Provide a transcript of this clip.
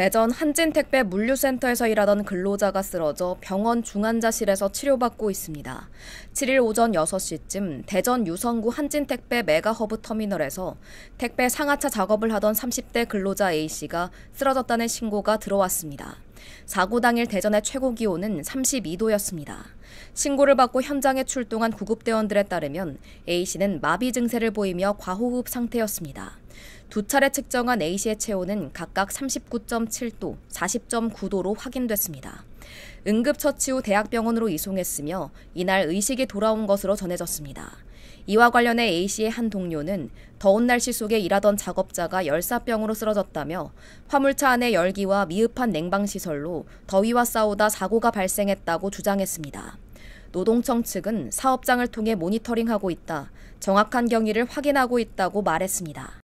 대전 한진택배 물류센터에서 일하던 근로자가 쓰러져 병원 중환자실에서 치료받고 있습니다. 7일 오전 6시쯤 대전 유성구 한진택배 메가허브 터미널에서 택배 상하차 작업을 하던 30대 근로자 A씨가 쓰러졌다는 신고가 들어왔습니다. 사고 당일 대전의 최고 기온은 32도였습니다. 신고를 받고 현장에 출동한 구급대원들에 따르면 A씨는 마비 증세를 보이며 과호흡 상태였습니다. 두 차례 측정한 A씨의 체온은 각각 39.7도, 40.9도로 확인됐습니다. 응급처치 후 대학병원으로 이송했으며 이날 의식이 돌아온 것으로 전해졌습니다. 이와 관련해 A씨의 한 동료는 더운 날씨 속에 일하던 작업자가 열사병으로 쓰러졌다며 화물차 안의 열기와 미흡한 냉방시설로 더위와 싸우다 사고가 발생했다고 주장했습니다. 노동청 측은 사업장을 통해 모니터링하고 있다. 정확한 경위를 확인하고 있다고 말했습니다.